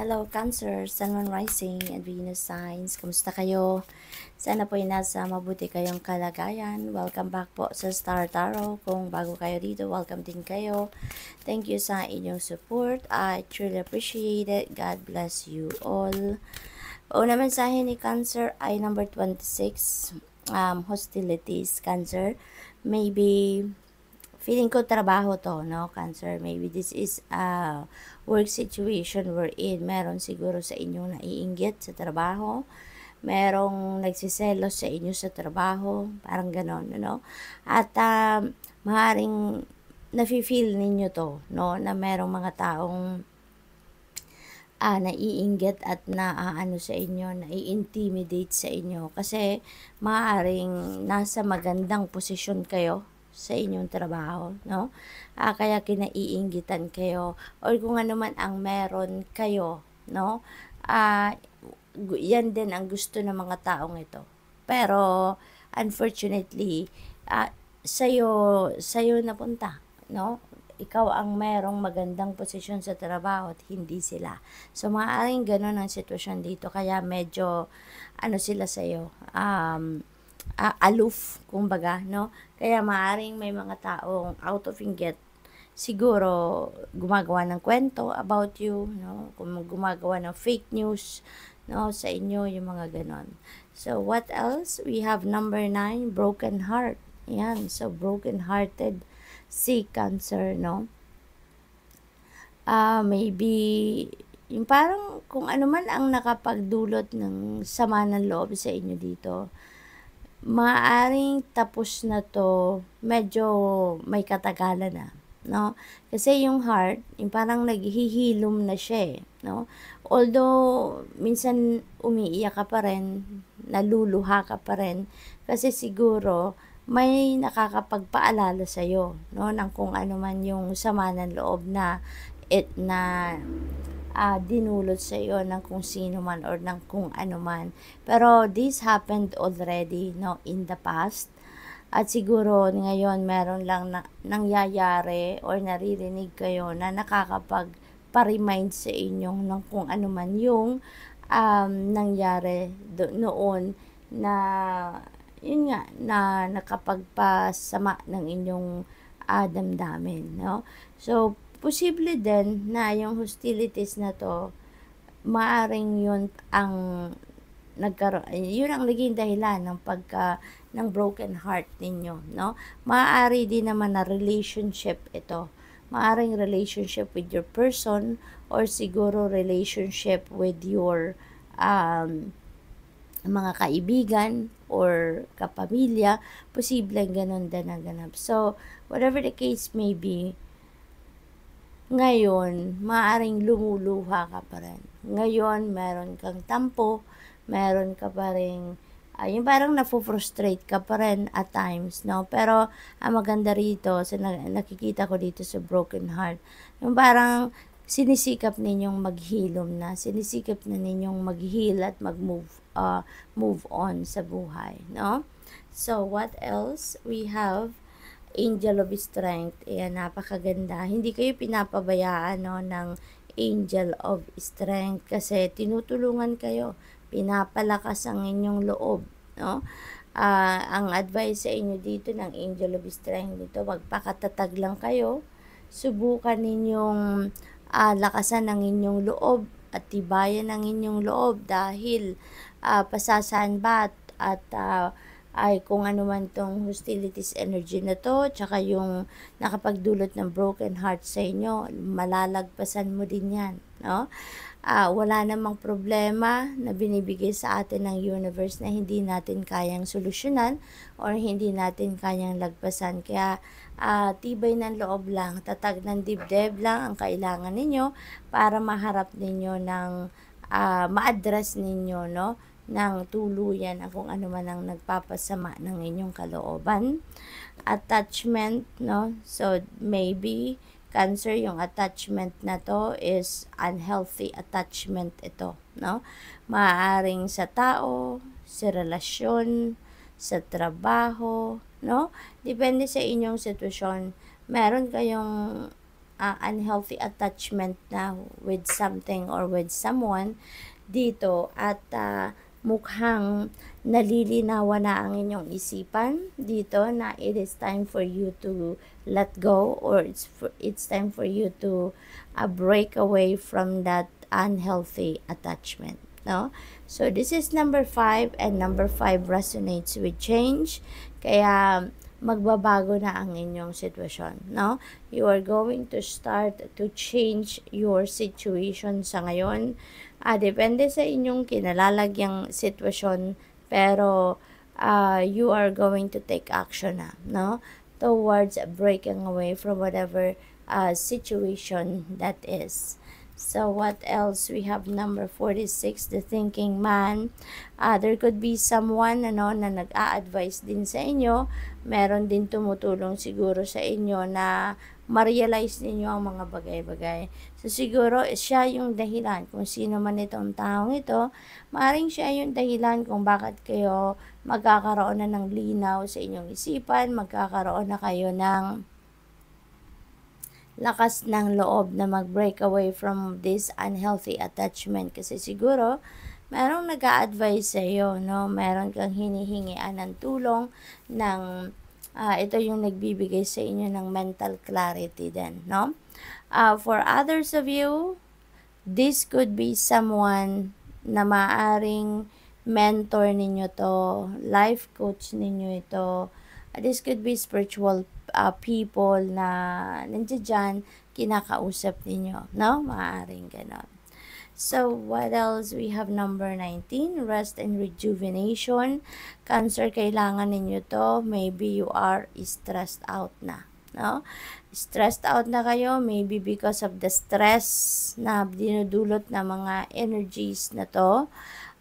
Hello Cancer, Sun, Moon, Rising, and Venus Signs. Kamusta kayo? Sana po ay nasa mabuti kayong kalagayan. Welcome back po sa Star Tarot. Kung bago kayo dito, welcome din kayo. Thank you sa inyong support. I truly appreciate it. God bless you all. Una mensahe ni Cancer ay number 26. Um, hostilities, Cancer. Maybe feeling ko trabaho to, no, Cancer. Maybe this is a work situation we're in. Meron siguro sa inyo na iinggit sa trabaho. Merong nagsiselos sa inyo sa trabaho. Parang ganon, no? At um, maaaring nafe-feel ninyo to, no? Na merong mga taong uh, naiinggit at naaano sa inyo, nai-intimidate sa inyo kasi maaring nasa magandang posisyon kayo sa inyong trabaho, no? Ah, kaya kinaiinggitan kayo or kung ano man ang meron kayo, no? Ah, yan din ang gusto ng mga taong ito. Pero unfortunately, ah, sa'yo, sa'yo napunta, no? ikaw ang merong magandang posisyon sa trabaho at hindi sila. So, maaaring ganun ang sitwasyon dito. Kaya medyo, ano sila sa'yo, um, uh, aloof, kumbaga, no? Kaya maaring may mga taong out of inget, siguro gumagawa ng kwento about you, no? Kung gumagawa ng fake news, no? Sa inyo, yung mga ganon. So, what else? We have number nine, broken heart. Yan, so broken-hearted si cancer, no? Uh, maybe yung parang kung ano man ang nakapagdulot ng sama ng loob sa inyo dito maaring tapos na to, medyo may katagalan na, no? Kasi yung heart, yung parang naghihilom na siya, eh, no? Although, minsan umiiyak ka pa rin, naluluha ka pa rin, kasi siguro, may nakakapagpaalala sa sa'yo, no? Ng kung ano man yung sama ng loob na, it, na uh, dinulot sa iyo ng kung sino man or ng kung ano man. Pero this happened already no in the past. At siguro ngayon meron lang na, nangyayari or naririnig kayo na nakakapag pa-remind sa inyong ng kung ano man yung um, nangyari do, noon na yun nga na nakapagpasama ng inyong uh, damdamin no so Posible din na yung hostilities na to, maaring yun ang nagkaroon, yun ang naging dahilan ng pagka, ng broken heart ninyo, no? maari din naman na relationship ito. Maaring relationship with your person or siguro relationship with your um, mga kaibigan or kapamilya, posibleng ganun din ang ganap. So, whatever the case may be, ngayon, maaring lumuluha ka pa rin. Ngayon, meron kang tampo, meron ka pa rin, uh, yung parang nafo-frustrate ka pa rin at times, no? Pero, ang maganda rito, sa na, nakikita ko dito sa broken heart, yung parang sinisikap ninyong maghilom na, sinisikap na ninyong maghil at mag-move uh, move on sa buhay, no? So, what else? We have Angel of Strength. Ayan, napakaganda. Hindi kayo pinapabayaan no, ng Angel of Strength kasi tinutulungan kayo. Pinapalakas ang inyong loob. No? Uh, ang advice sa inyo dito ng Angel of Strength dito, magpakatatag lang kayo. Subukan ninyong uh, lakasan ang inyong loob at tibayan ang inyong loob dahil uh, ah, pasasanbat at uh, ay kung ano man tong hostilities energy na to, tsaka yung nakapagdulot ng broken heart sa inyo, malalagpasan mo din yan. No? Uh, wala namang problema na binibigay sa atin ng universe na hindi natin kayang solusyonan or hindi natin kayang lagpasan. Kaya uh, tibay ng loob lang, tatag ng dibdib lang ang kailangan ninyo para maharap ninyo ng uh, ma-address ninyo, no? ng tuluyan kung ano man ang nagpapasama ng inyong kalooban. Attachment, no? So, maybe cancer, yung attachment na to is unhealthy attachment ito, no? Maaring sa tao, sa relasyon, sa trabaho, no? Depende sa inyong sitwasyon. Meron kayong uh, unhealthy attachment na with something or with someone dito at uh, mukhang nalilinawa na ang inyong isipan dito na it is time for you to let go or it's for, it's time for you to uh, break away from that unhealthy attachment no so this is number 5 and number 5 resonates with change kaya magbabago na ang inyong sitwasyon, no? You are going to start to change your situation sa ngayon Ah, depende sa inyong kinalalagyang sitwasyon, pero uh, you are going to take action na, no? Towards breaking away from whatever uh, situation that is. So what else? We have number 46, the thinking man. Uh, there could be someone ano, na nag-a-advise din sa inyo. Meron din tumutulong siguro sa inyo na ma-realize ninyo ang mga bagay-bagay. So siguro siya yung dahilan kung sino man itong taong ito. Maaring siya yung dahilan kung bakit kayo magkakaroon na ng linaw sa inyong isipan, magkakaroon na kayo ng lakas ng loob na mag-break away from this unhealthy attachment. Kasi siguro, merong nag advise sa iyo, no? Meron kang hinihingian ng tulong ng uh, ito yung nagbibigay sa inyo ng mental clarity din, no? Uh, for others of you, this could be someone na maaring mentor ninyo to, life coach ninyo ito, This could be spiritual uh, people na nandiyan kinakausap ninyo, no? Maaring ganon. So, what else? We have number 19, rest and rejuvenation. Cancer, kailangan ninyo to. Maybe you are stressed out na. No? Stressed out na kayo, maybe because of the stress na dinudulot na mga energies na to.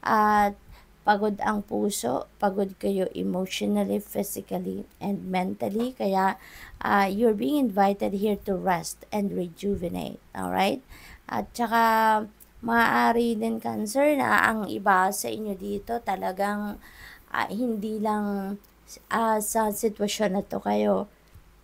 At Pagod ang puso, pagod kayo emotionally, physically, and mentally. Kaya uh, you're being invited here to rest and rejuvenate. Alright? At saka, maaari din cancer na ang iba sa inyo dito talagang uh, hindi lang uh, sa sitwasyon na to kayo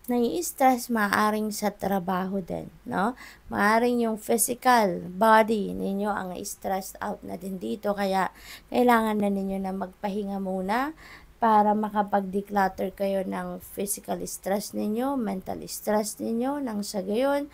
nai-stress, maaaring sa trabaho din, no? Maaaring yung physical body ninyo ang stressed out na din dito, kaya kailangan na ninyo na magpahinga muna para makapag-declutter kayo ng physical stress ninyo, mental stress ninyo, nang sa gayon,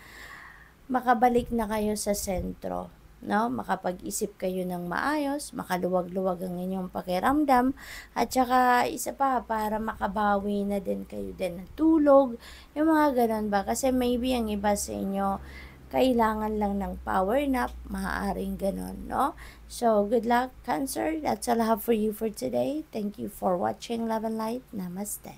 makabalik na kayo sa sentro no? Makapag-isip kayo ng maayos, makaluwag-luwag ang inyong pakiramdam, at saka isa pa para makabawi na din kayo din ng tulog, yung mga ganun ba? Kasi maybe ang iba sa inyo, kailangan lang ng power nap, maaaring ganun, no? So, good luck, Cancer. That's all I have for you for today. Thank you for watching Love and Light. Namaste.